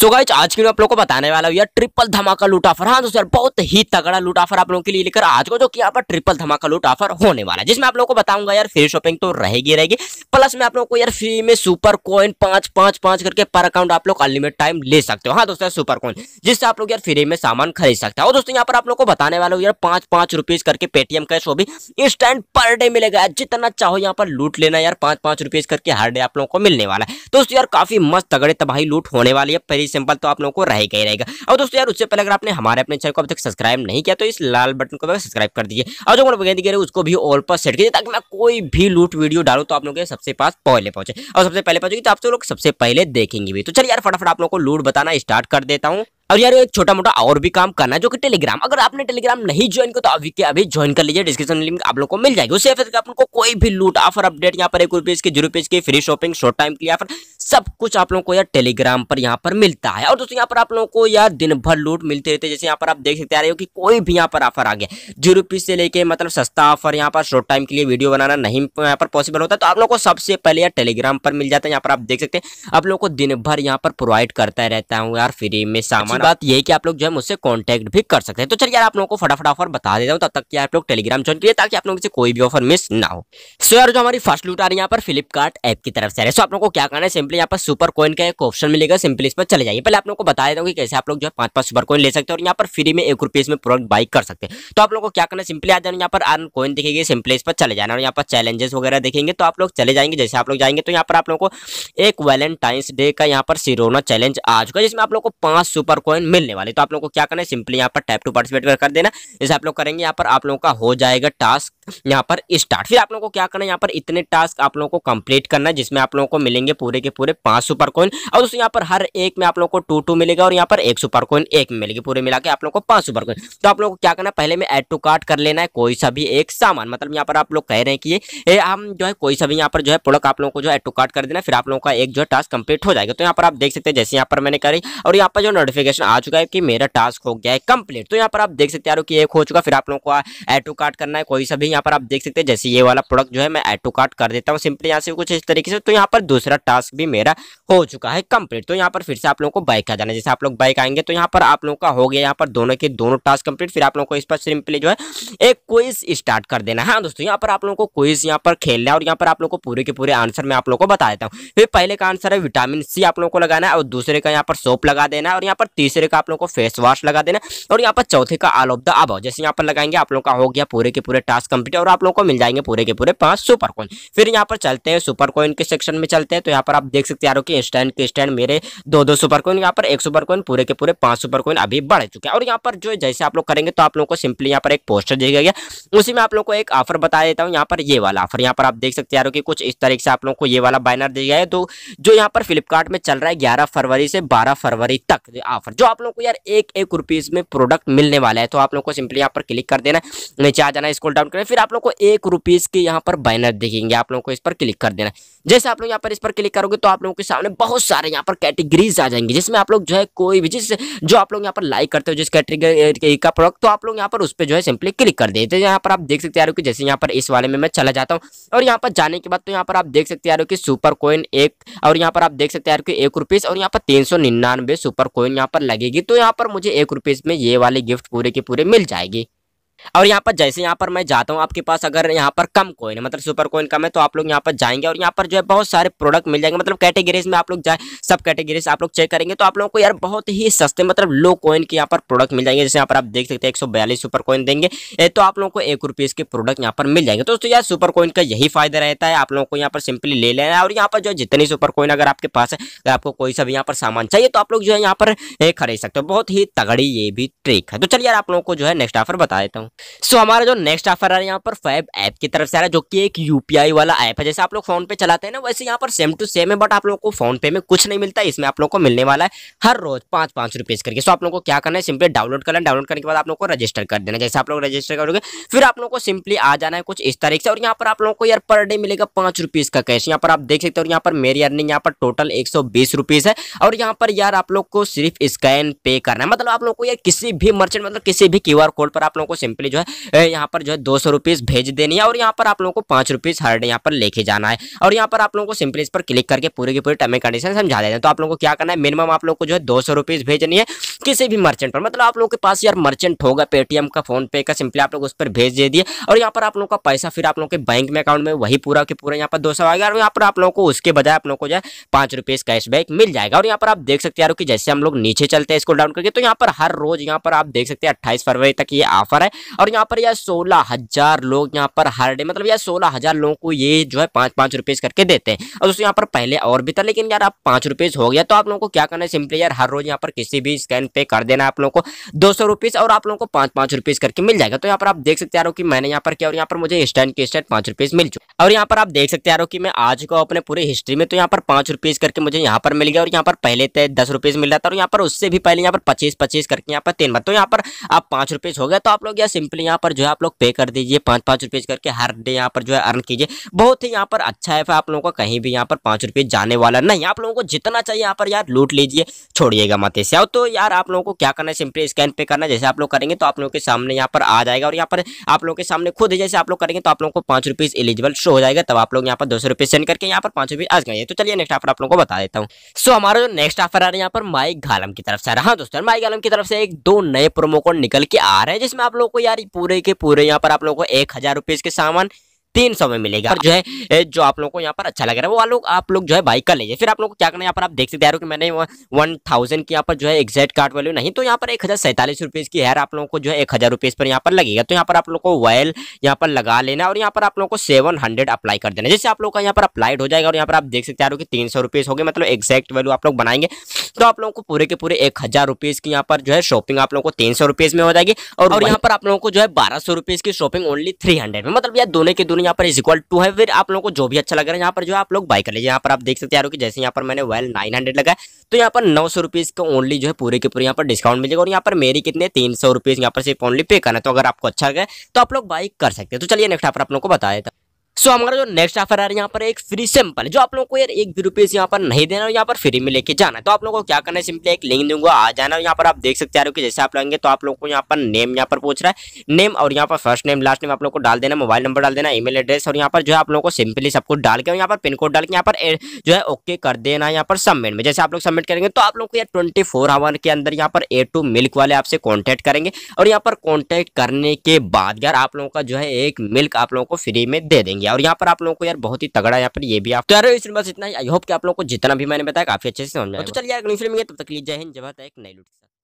so guys आज के आप लोग को बताने वाला हूँ यार ट्रिपल धमाका लूट ऑफर हाँ दोस्तों बहुत ही तगड़ा लूट ऑफर आप लोगों के लिए लेकर आज को जो कि यहाँ पर ट्रिपल धमाका लूट ऑफर होने वाला है जिसमें आप लोगों को बताऊंगा यार फ्री शॉपिंग तो रहेगी रहेगी प्लस में आप लोगों को यार फ्री में सुपर कॉइन पांच पांच पांच करके पर अकाउंट आप लोग अनलिमिट टाइम ले सकते हो हाँ दोस्तों सुपर कॉइन जिससे आप लोग यार फ्री में सामान खरीद सकते हो दोस्तों यहाँ पर आप लोग को बताने वाला हूँ यार पांच पांच रुपीज करके पेटीएम कैश वो भी इंस्टेंट पर डे मिलेगा जितना चाहो यहाँ पर लूट लेना यार पांच पांच रुपीज करके हर डे आप लोगों को मिलने वाला है दोस्तों यार काफी मस्त तगड़े तबाही लूट होने वाली है वही सिंपल तो आप लोगों को रहेगा ही रहेगा और दोस्तों यार उससे पहले अगर आपने हमारे अपने चैनल को अब तक सब्सक्राइब नहीं किया तो इस लाल बटन को सब्सक्राइब कर दीजिए और जो बगैर दिखे उसको भी ऑल पर सेट कीजिए ताकि मैं कोई भी लूट वीडियो डालू तो आप लोगों के सबसे पास पहले पहुंचे और सबसे पहले पहुंचे तो आप लोग सबसे पहले देखेंगे भी तो चलिए यार फटाफट आप लोग को लूट बताना स्टार्ट कर देता हूँ और यार एक छोटा मोटा और भी काम करना है जो कि टेलीग्राम अगर आपने टेलीग्राम नहीं ज्वाइन किया तो अभी के अभी ज्वाइन कर लीजिए डिस्क्रिप्शन लिंक आप लोग को मिल जाएगी उससे फिर आप लोगों को कोई भी लूट ऑफर अपडेट यहाँ पर एक रुपीज की जीरो रुपीज की फ्री शॉपिंग शॉर्ट टाइम की ऑफर सब कुछ आप लोगों को यार टेलीग्राम पर यहाँ पर मिलता है और दोस्तों यहाँ पर आप लोगों को यार दिन भर लूट मिलते रहते हैं जैसे यहाँ पर आप देख सकते आ रहे हो कि कोई भी यहाँ पर ऑफर आ गया जीरो रुपीज से लेके मतलब सस्ता ऑफर यहाँ पर शॉर्ट टाइम के लिए वीडियो बनाना नहीं यहाँ पर पॉसिबल होता है तो आप लोग को सबसे पहले यार टेलीग्राम पर मिल जाता है यहाँ पर आप देख सकते हैं आप लोग को दिन भर यहाँ पर प्रोवाइड करता रहता हूँ यार फ्री में सामान अच्छी बात ये कि आप लोग जो है मुझसे कॉन्टेक्ट भी कर सकते हैं तो चलिए यार आप लोगों को फटाफट ऑफर बता देता हूँ तब तक कि आप लोग टेलीग्राम ज्वाइन करिए ताकि आप लोगों से कोई भी ऑफर मिस ना हो सो यार जो हमारी फर्स्ट लूट आ रही है यहाँ पर फ्लिपकार्ट ऐप की तरफ से सो आप लोगों को क्या करना है सिंपली यहाँ पर सुपर कॉइन का एक ऑप्शन मिलेगा सिंपली इस पर चले जाइए पहले आप लोग को बता देता हूँ कि कैसे आप लोग जो है पांच पांच सुपर कॉइन ले सकते हैं और यहाँ पर फ्री में एक रुपीज में प्रोडक्ट बाई कर सकते हैं तो आप लोग को क्या करना है सिंपली आ जाना यहाँ पर आर्न कॉइन दिखेगी सिंपली इस पर चले जाना और यहाँ पर चैलेंजेस वगैरह देखेंगे तो आप लोग चले जाएंगे जैसे आप लोग जाएंगे तो यहाँ पर आप लोगों को एक वैलेंटाइंस डे का यहाँ पर सिरोना चैलेंज आ चुका है जिसमें आप लोग को पांच सुपर कॉइन मिलने वाले तो आप लोग को क्या करना है सिंपली यहाँ पर टैप टू पार्टिसिपेट कर देना जैसे आप लोग करेंगे यहाँ पर आप लोगों का हो जाएगा टास्क यहाँ पर स्टार्ट फिर आप लोगों को क्या करना है यहाँ पर इतने टास्क आप लोगों को कंप्लीट करना है जिसमें आप लोगों को मिलेंगे पूरे के पूरे पांच सुपर कॉइन और दोस्तों यहाँ पर हर एक में आप लोगों को टू टू मिलेगा और यहाँ पर एक सुपर कॉइन एक में मिलेगी पूरे मिला के आप लोग को पांच सुपर कॉइन तो आप लोगों को क्या करना है पहले में एड टू कार्ट कर लेना है कोई सा भी एक सामान मतलब यहाँ पर आप लोग कह रहे हैं कि हम जो है कोई सा भी यहाँ पर जो है प्रोडक्ट आप लोगों को जो है एड टू कार्ट कर देना फिर आप लोगों का एक जो है टास्क कंप्लीट हो जाएगा तो यहाँ पर आप देख सकते हैं जैसे यहाँ पर मैंने करी और यहाँ पर जो नोटिफिकेशन नोटिफिकेशन आ चुका है कि मेरा टास्क हो गया है कंप्लीट तो यहाँ पर आप देख सकते हैं कि एक हो चुका फिर आप लोगों को एड टू कार्ट करना है कोई सा भी यहाँ पर आप देख सकते हैं जैसे ये वाला प्रोडक्ट जो है मैं एड टू कार्ट कर देता हूँ सिंपली यहाँ से कुछ इस तरीके से तो यहाँ पर दूसरा टास्क भी मेरा हो चुका है कंप्लीट तो यहाँ पर फिर से आप लोगों को बाइक आ जाना जैसे आप लोग बाइक आएंगे तो यहाँ पर आप लोगों का हो गया यहाँ पर दोनों के दोनों टास्क कंप्लीट फिर आप लोगों को इस पर सिंपली जो है एक क्विज स्टार्ट कर देना है दोस्तों यहाँ पर आप लोगों को क्विज यहाँ पर खेलना है और यहाँ पर आप लोगों को पूरे के पूरे आंसर मैं आप लोगों को बता देता हूँ फिर पहले का आंसर है विटामिन सी आप लोगों को लगाना है और दूसरे का यहाँ पर सोप लगा देना है और यहाँ पर तीसरे का आप लोगों को फेस वॉश लगा देना और यहाँ पर चौथे का ऑल ऑफ द अब जैसे यहाँ पर लगाएंगे आप लोगों का हो गया पूरे के पूरे टास्क कंप्लीट और आप लोगों को मिल जाएंगे पूरे के पूरे पांच सुपर कॉइन फिर यहाँ पर चलते हैं सुपर कॉइन के सेक्शन में चलते हैं तो यहाँ पर आप देख सकते हो कि स्टैंड के स्टैंड मेरे दो दो सुपर कॉइन यहाँ पर एक सुपर कॉइन पूरे के पूरे पांच सुपर कॉइन अभी बढ़ चुके हैं और यहाँ पर जो जैसे आप लोग करेंगे तो आप लोगों को सिंपली यहाँ पर एक पोस्टर दिया गया उसी में आप लोग को एक ऑफर बता देता हूँ यहाँ पर ये वाला ऑफर यहाँ पर आप देख सकते हो कि कुछ इस तरीके से आप लोगों को ये वाला बैनर दिया गया है तो जो यहाँ पर फ्लिपकार्ट में चल रहा है ग्यारह फरवरी से बारह फरवरी तक ऑफर जो आप लोग को यार एक एक रुपीज़ में प्रोडक्ट मिलने वाला है तो आप लोग को सिंपली यहाँ पर क्लिक कर देना नीचे आ जाना स्कॉल डाउन करें फिर आप लोग को एक रुपीज़ के यहाँ पर बैनर देखेंगे आप लोगों को इस पर क्लिक कर देना जैसे आप लोग यहाँ पर इस पर क्लिक करोगे तो आप लोगों के सामने बहुत सारे यहाँ पर कैटेगरीज आ जाएंगे जिसमें आप लोग जो है कोई भी जिस जो आप लोग यहाँ पर लाइक करते हो जिस कैटेगरी का प्रोडक्ट तो आप लोग यहाँ पर उस पर जो है सिंपली क्लिक कर देते यहाँ पर आप देख सकते हो कि जैसे यहाँ पर इस वाले में मैं चला जाता हूँ और यहाँ पर जाने के बाद तो यहाँ पर आप देख सकते हो कि सुपर कोइन एक और यहाँ पर आप देख सकते हो कि एक रुपीज़ और यहाँ पर तीन सौ निन्यानवे सुपर कोइन यहाँ पर लगेगी तो यहाँ पर मुझे एक रुपीज़ में ये वाले गिफ्ट पूरे के पूरे मिल जाएगी और यहाँ पर जैसे यहाँ पर मैं जाता हूँ आपके पास अगर यहाँ पर कम कोइन है मतलब सुपर कोइन कम है तो आप लोग यहाँ पर जाएंगे और यहाँ पर जो है बहुत सारे प्रोडक्ट मिल जाएंगे मतलब कैटेगरीज में आप लोग जाए सब कैटेगरीज आप लोग चेक करेंगे तो आप लोगों को यार बहुत ही सस्ते मतलब लो कोइन के यहाँ पर प्रोडक्ट मिल जाएंगे जैसे यहाँ पर आप देख सकते हैं एक सुपर कोइन देंगे तो आप लोगों को एक के प्रोडक्ट यहाँ पर मिल जाएंगे दोस्तों यार सुपर कोइन का यही फायदा रहता है आप लोगों को यहाँ पर सिंपली ले लेना है और यहाँ पर जो जितनी सुपर कोइन अगर आपके पास है अगर आपको कोई सा भी यहाँ पर सामान चाहिए तो आप लोग जो है यहाँ पर खरीद सकते हो बहुत ही तगड़ी ये भी ट्रिक है तो चलिए यार आप लोगों को जो है नेक्स्ट ऑफर बता देता हूँ सो so, हमारा जो नेक्स्ट ऑफर आ रहा है यहाँ पर फाइव ऐप की तरफ से आ रहा है जो कि एक यूपीआई वाला ऐप है जैसे आप लोग फोन पे चलाते हैं ना वैसे यहाँ पर सेम टू सेम है बट आप लोगों को फोन पे में कुछ नहीं मिलता इसमें आप लोग को मिलने वाला है हर रोज पांच पांच रुपीज करके सो so, आप लोग को क्या करना है सिंपली डाउनलोड करना डाउनलोड करने के बाद आप लोग को रजिस्टर कर देना जैसे आप लोग रजिस्टर करोगे फिर आप लोग को सिंपली आ जाना है कुछ इस तरीके से और यहाँ पर आप लोगों को यार पर डे मिलेगा पांच का कैश यहाँ पर आप देख सकते हो यहाँ पर मेरी अर्निंग यहाँ पर टोटल एक है और यहाँ पर यार आप लोग को सिर्फ स्कैन पे करना है मतलब आप लोग को यार किसी भी मर्चेंट मतलब किसी भी क्यू कोड पर आप लोग को सिंपली सिंपली जो है यहाँ पर जो है दो सौ भेज देनी है और यहाँ पर आप लोगों को पांच रुपीज़ हर डे यहाँ पर लेके जाना है और यहाँ पर आप लोगों को सिंपली इस पर क्लिक करके पूरे की पूरी टर्म एंड कंडीशन समझा देते हैं तो आप लोगों को क्या करना है मिनिमम आप लोग को जो है दो सौ भेजनी है किसी भी मर्चेंट पर मतलब आप लोगों के पास यार मर्चेंट होगा पेटीएम का फोनपे का सिंपली आप लोग उस पर भेज दे दिए और यहाँ पर आप लोग का पैसा फिर आप लोगों के बैंक में अकाउंट में वही पूरा के पूरा यहाँ पर दो सौ आएगा और यहाँ पर आप लोगों को उसके बजाय आप लोग को जो है पांच रुपीज़ कैशबैक मिल जाएगा और यहाँ पर आप देख सकते हैं यार कि जैसे हम लोग नीचे चलते हैं इसको डाउन करके तो यहाँ पर हर रोज यहाँ पर आप देख सकते हैं अट्ठाईस फरवरी तक ये ऑफर है और यहाँ पर यह सोलह हजार लोग यहाँ पर हर डे मतलब यह सोलह हजार लोगों को ये जो है पाँच पाँच रुपीज़ करके देते हैं और दोस्तों यहाँ पर पहले और भी था लेकिन यार आप पाँच रुपीज़ हो गया तो आप लोगों को क्या करना है सिंपली यार हर रोज़ यहाँ पर किसी भी स्कैन पे कर देना आप लोगों को दो सौ रुपीज़ और आप लोगों को पाँच पाँच रुपीज़ करके मिल जाएगा तो यहाँ पर आप देख सकते यार हो कि मैंने यहाँ पर किया और यहाँ पर मुझे स्टैंड की स्टैंड पाँच रुपीज़ मिल चुके और यहाँ पर आप देख सकते यार हो कि मैं आज को अपने पूरे हिस्ट्री में तो यहाँ पर पाँच रुपीज़ करके मुझे यहाँ पर मिल गया और यहाँ पर पहले तो दस रुपीज़ मिल रहा था और यहाँ पर उससे भी पहले यहाँ पर पच्चीस पच्चीस करके यहाँ पर तीन बार तो यहाँ पर आप पाँच रुपीज़ हो गया तो आप लोग यार सिंपली यहाँ पर जो है आप लोग पे कर दीजिए पाँच पाँच रुपये करके हर डे यहाँ पर जो है अर्न कीजिए बहुत ही यहाँ पर अच्छा है आप लोगों का कहीं भी यहाँ पर पाँच रुपये जाने वाला नहीं आप लोगों को जितना चाहिए यहाँ पर यार लूट लीजिए छोड़िएगा मत इसे तो यार आप लोगों को क्या करना है सिंपली स्कैन पे करना जैसे आप लोग करेंगे तो आप लोगों के सामने यहाँ पर आ जाएगा और यहाँ पर आप लोगों के सामने खुद जैसे आप लोग करेंगे तो आप लोगों को पाँच एलिजिबल शो हो जाएगा तब आप लोग यहाँ पर दो सौ सेंड करके यहाँ पर पाँच आ जाएंगे तो चलिए नेक्स्ट ऑफर आप लोगों को बता देता हूँ सो हमारा जो नेक्स्ट ऑफर आ रहा है यहाँ पर माइक घालम की तरफ से हाँ दोस्तों माइक घालम की तरफ से एक दो नए प्रोमो कोड निकल के आ रहे हैं जिसमें आप लोगों को यार पूरे के पूरे यहाँ पर आप लोगों को एक हजार रुपीज के सामान तीन सौ में मिलेगा और जो है जो आप लोगों को यहाँ पर अच्छा लग रहा है वो लोग आप लोग जो है बाई कर लीजिए फिर आप लोग क्या करना यहाँ पर आप देख सकते हो कि मैंने वन थाउजेंड की यहाँ पर जो है एक्जैक्ट कार्ड वैल्यू नहीं तो यहाँ पर एक हज़ार सैंतालीस रुपीज़ की हेयर आप लोगों को जो है एक हज़ार रुपीज़ पर यहाँ पर लगेगा तो यहाँ पर आप लोग को वेल यहाँ पर लगा लेना और यहाँ पर आप लोगों को सेवन हंड्रेड अप्लाई कर देना जैसे आप लोग का यहाँ पर अप्लाइड हो जाएगा और यहाँ पर आप देख सकते हो कि तीन सौ रुपीज़ हो गए मतलब एक्जैक्ट वैल्यू आप लोग बनाएंगे तो आप लोगों को पूरे के पूरे एक हज़ार रुपीज़ की यहाँ पर जो है शॉपिंग आप लोगों को तीन सौ रुपीज़ में हो जाएगी और यहाँ पर आप लोगों को जो है बारह सौ रुपीज़ की शॉपिंग ओनली थ्री हंड्रेड में मतलब यार दोनों के दोनों यहाँ पर इज इक्वल टू है फिर आप लोगों को जो भी अच्छा लग रहा है यहाँ पर जो आप लोग बाय कर लीजिए यहाँ पर आप देख सकते हो कि जैसे यहाँ पर मैंने वेल नाइन हंड्रेड लगाया तो यहाँ पर नौ सौ रुपीज़ का ओनली जो है पूरे के पूरे यहाँ पर डिस्काउंट मिलेगा और यहाँ पर मेरी कितने तीन सौ रुपीज़ यहाँ पर सिर्फ ओनली पे करना है तो अगर आपको अच्छा लगे तो आप लोग बाई कर सकते हैं तो चलिए नेक्स्ट आप लोग को बताया था सो हमारा जो नेक्स्ट ऑफर आ रहा है यहाँ पर एक फ्री सैंपल जो आप लोगों को यार एक भी रुपीज यहाँ पर नहीं देना यहाँ पर फ्री में लेके जाना है तो आप लोगों को क्या करना है सिंपली एक लिंक दूंगा आ जाना यहाँ पर आप देख सकते हो कि जैसे आप लगेंगे तो आप लोगों को यहाँ पर नेम यहाँ पर पूछ रहा है नेम और यहाँ पर फर्स्ट नेम लास्ट नेम आप लोग को डाल देना मोबाइल नंबर डाल देना ई एड्रेस और यहाँ पर जो है आप लोगों को सिंपली सब कुछ डाल के यहाँ पर पिन कोड डाल के यहाँ पर जो है ओके कर देना यहाँ पर सबमिट में जैसे आप लोग सबमिट करेंगे तो आप लोग को यार ट्वेंटी आवर के अंदर यहाँ पर ए टू मिल्क वाले आपसे कॉन्टैक्ट करेंगे और यहाँ पर कॉन्टैक्ट करने के बाद यार आप लोगों का जो है एक मिल्क आप लोगों को फ्री में दे देंगे गया और यहाँ पर आप लोगों को यार बहुत ही तगड़ा यहाँ पर ये भी आप तो यार इस बस इतना ही आई होप कि आप लोगों को जितना भी मैंने बताया काफी अच्छे से समझ तो चलिए फिल्म तब तक लीजिए जय हिंद जब एक नई लुट